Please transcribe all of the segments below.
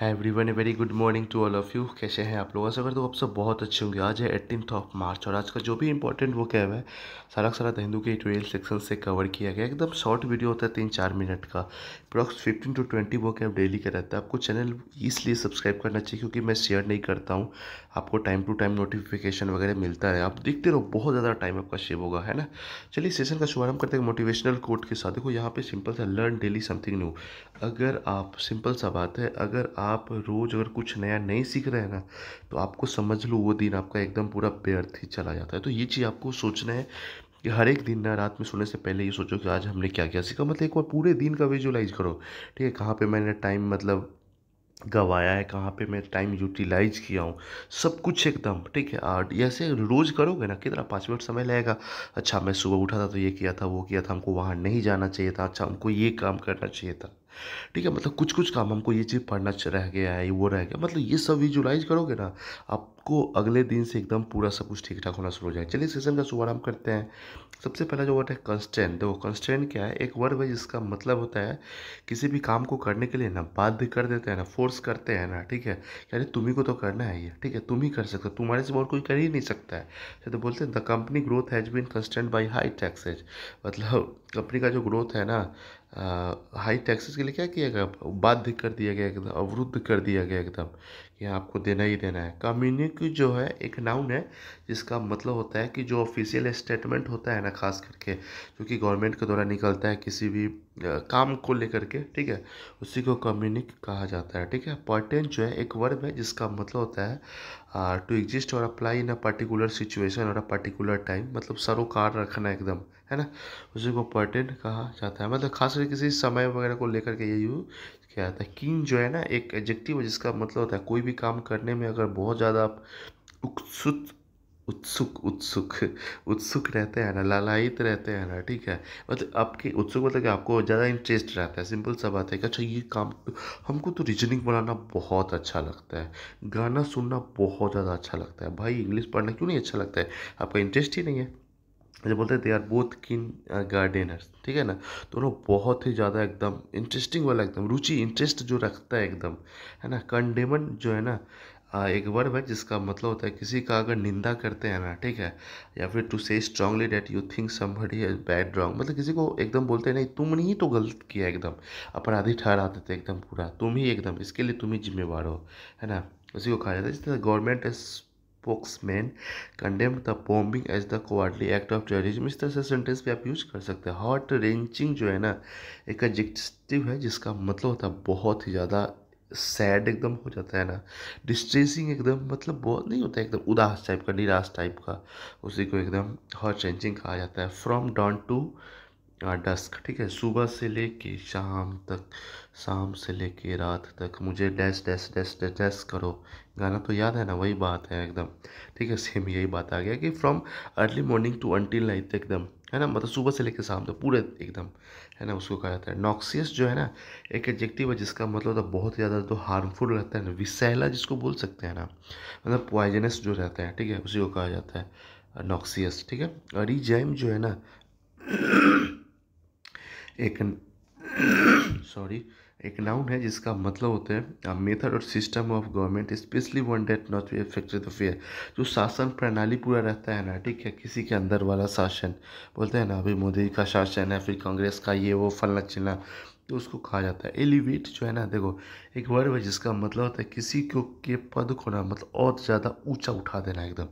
है everyone very good morning to all of you कैसे हैं आप लोग ऐसा कर तो आप सब बहुत अच्छे होंगे आज है एटीन ऑफ मार्च और आज का जो भी इंपॉर्टेंट वो क्या है सारा सारा हिंदू के ट्वेल्थ सेक्शन से कवर किया गया एकदम शॉर्ट वीडियो होता है तीन चार मिनट का अप्रॉक्स फिफ्टीन टू ट्वेंटी वो कैब डेली का रहता है आपको चैनल इसलिए सब्सक्राइब करना चाहिए क्योंकि मैं शेयर नहीं करता हूँ आपको टाइम टू टाइम नोटिफिकेशन वगैरह मिलता है आप देखते रहो बहुत ज़्यादा टाइम आपका सेव होगा है ना चलिए सेशन का शुभारंभ करते हैं मोटिवेशनल कोट के साथ देखो यहाँ पर सिंपल सा लर्न डेली समथिंग न्यू अगर आप सिंपल सा बात है अगर आप आप रोज़ अगर कुछ नया नहीं सीख रहे हैं ना तो आपको समझ लो वो दिन आपका एकदम पूरा व्यर्थ ही चला जाता है तो ये चीज़ आपको सोचना है कि हर एक दिन ना रात में सोने से पहले ये सोचो कि आज हमने क्या क्या सीखा मतलब एक बार पूरे दिन का विजुलाइज करो ठीक है कहाँ पर मैंने टाइम मतलब गवाया है कहाँ पे मैं टाइम यूटिलाइज किया हूँ सब कुछ एकदम ठीक है और ऐसे रोज़ करोगे ना कितना पाँच मिनट समय लगेगा अच्छा मैं सुबह उठा था तो ये किया था वो किया था हमको वहाँ नहीं जाना चाहिए था अच्छा हमको ये काम करना चाहिए था ठीक है मतलब कुछ कुछ काम हमको ये चीज़ पढ़ना रह गया है वो रह गया मतलब ये सब विजुलाइज करोगे ना आपको अगले दिन से एकदम पूरा सब कुछ ठीक ठाक होना शुरू हो जाए चलिए सेशन का शुभारंभ करते हैं सबसे पहला जो वर्ड है कंस्टेंट देखो कंस्टेंट क्या है एक वर्ड है जिसका मतलब होता है किसी भी काम को करने के लिए ना बाध्य कर देते हैं ना फोर्स करते हैं ना ठीक है यानी तुम्ही को तो करना है ये ठीक है तुम ही कर सकते हो तुम्हारे से और कोई कर ही नहीं सकता है तो, तो बोलते हैं the company growth has been constant by high taxes मतलब कंपनी का जो ग्रोथ है ना हाई टैक्सेस के लिए क्या किया गया बाध्य कर दिया गया एकदम अवरुद्ध कर दिया गया एकदम कि आपको देना ही देना है कम्युनिक जो है एक नाउन है जिसका मतलब होता है कि जो ऑफिशियल स्टेटमेंट होता है ना खास करके जो कि गवर्नमेंट के द्वारा निकलता है किसी भी काम को लेकर के ठीक है उसी को कम्युनिक कहा जाता है ठीक है पर्टेंट जो है एक वर्ब है जिसका मतलब होता है टू एग्जिस्ट और apply in a particular situation और अ पर्टिकुलर टाइम मतलब सरोकार रखना एकदम है ना उसी को पर्टेंट कहा जाता है मतलब खास किसी समय वगैरह को लेकर के ये किया जाता है किंग जो है ना एक एडजेक्टिव है जिसका मतलब होता है कोई भी काम करने में अगर बहुत ज़्यादा आप उत्सुक उत्सुक उत्सुक उत्सुक रहते हैं ना लालायित रहते हैं ना ठीक है मतलब आपके उत्सुक मतलब कि आपको ज़्यादा इंटरेस्ट रहता है सिंपल सा बात है कि अच्छा ये काम हमको तो रीजनिंग बनाना बहुत अच्छा लगता है गाना सुनना बहुत ज़्यादा अच्छा लगता है भाई इंग्लिश पढ़ना क्यों नहीं अच्छा लगता है आपका इंटरेस्ट ही नहीं है जब बोलते हैं दे आर बोथ किन गार्डेनर्स ठीक है ना दोनों तो बहुत ही ज़्यादा एकदम इंटरेस्टिंग वाला एकदम रुचि इंटरेस्ट जो रखता है एकदम है ना कंडेमन जो है ना एक वर्ब है जिसका मतलब होता है किसी का अगर निंदा करते हैं ना ठीक है या फिर टू से strongly that you think somebody is bad wrong मतलब किसी को एकदम बोलते हैं नहीं तुमने ही तो गलत किया एकदम अपराधी ठहरा देते एकदम पूरा तुम ही एकदम इसके लिए तुम ही जिम्मेवार हो है ना उसी को कहा जाता है जिससे तरह government spokesman condemn the bombing as the cowardly act of terrorism इस तरह से सेंटेंस भी आप यूज कर सकते हैं हॉट रेंचिंग जो है ना एक एडजेक्टिव है जिसका मतलब होता है बहुत ही ज़्यादा सैड एकदम हो जाता है ना डिस्ट्रेसिंग एकदम मतलब बहुत नहीं होता है एकदम उदास टाइप का निराश टाइप का उसी को एकदम हॉट चेंजिंग कहा जाता है फ्रॉम डॉन टू डस्क ठीक है सुबह से लेके शाम तक शाम से लेके रात तक मुझे dash dash dash dash dash करो गाना तो याद है ना वही बात है एकदम ठीक है सेम यही बात आ गया कि from early morning to until light एकदम है ना मतलब सुबह से लेकर शाम तक पूरे एकदम है ना उसको कहा जाता है नॉक्सियस जो है ना एक एडजेक्टिव है जिसका मतलब होता बहुत ज़्यादा तो हार्मफुल रहता है ना विसैला जिसको बोल सकते हैं ना मतलब पॉइजनस जो रहता है ठीक है उसी को कहा जाता है नॉक्सियस ठीक है और जो है ना एक सॉरी एक नाउन है जिसका मतलब होता है मेथड और system of government especially one that not affected the fair जो शासन प्रणाली पूरा रहता है ना ठीक है किसी के अंदर वाला शासन बोलते हैं ना अभी मोदी का शासन है फिर कांग्रेस का ये वो फलना चिलना तो उसको कहा जाता है एलिवेट जो है ना देखो एक वर्ड है जिसका मतलब होता है किसी को के पद को ना मतलब और ज़्यादा ऊंचा उठा देना एकदम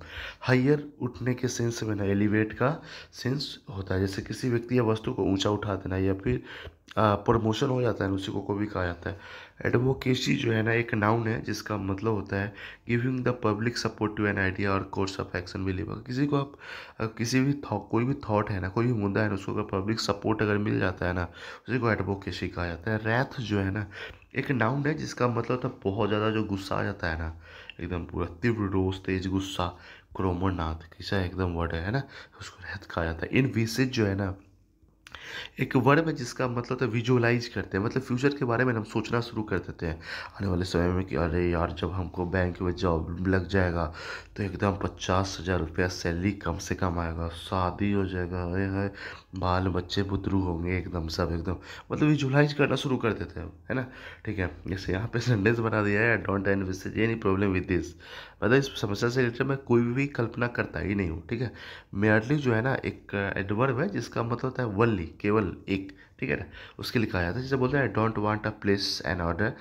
हाइयर उठने के सेंस में ना एलिवेट का सेंस होता है जैसे किसी व्यक्ति या वस्तु को ऊंचा उठा देना या फिर प्रमोशन हो जाता है उसी को को भी कहा जाता है एडवोकेसी जो है ना एक नाउन है जिसका मतलब होता है giving the public support to an idea और कोर्स ऑफ एक्शन बिलीवर किसी को आप किसी भी थॉट कोई भी थॉट है ना कोई भी मुद्दा है ना उसको अगर पब्लिक सपोर्ट अगर मिल जाता है ना उसी को एडवोकेसी कहा जाता है रैथ जो है ना एक नाउन है जिसका मतलब था तो बहुत ज़्यादा जो गुस्सा आ जाता है ना एकदम पूरा तीव्र रोज तेज गुस्सा क्रोमोनाथ किसा एकदम वर्ड है ना उसको रैथ कहा जाता है इन विसेज जो है ना एक वर्ब है जिसका मतलब तो विजुअलाइज करते हैं मतलब फ्यूचर के बारे में हम सोचना शुरू कर देते हैं आने वाले समय में कि अरे यार जब हमको बैंक में जॉब लग जाएगा तो एकदम पचास हज़ार रुपया सैलरी कम से कम आएगा शादी हो जाएगा अरे है बाल बच्चे बुतरू होंगे एकदम सब एकदम मतलब विजुलाइज करना शुरू कर देते हैं है ना ठीक है जैसे यहाँ पे सेंटेंस बना दिया है don't and wish any problem with this मतलब इस समस्या से रिलेटेड मैं कोई भी कल्पना करता ही नहीं हूँ ठीक है मेयरली जो है ना एक एडवर्ब है जिसका मतलब होता है वनली केवल एक ठीक है ना उसके लिए कहा जाता है जैसे बोलते हैं don't want a place an order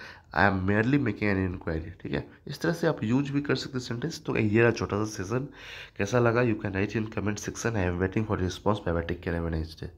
I am merely making an inquiry ठीक है इस तरह से आप यूज भी कर सकते हैं सेंटेंस तो ये रहा छोटा सा सेशन कैसा लगा you can write in comment section I am waiting for response bye bye take care have next day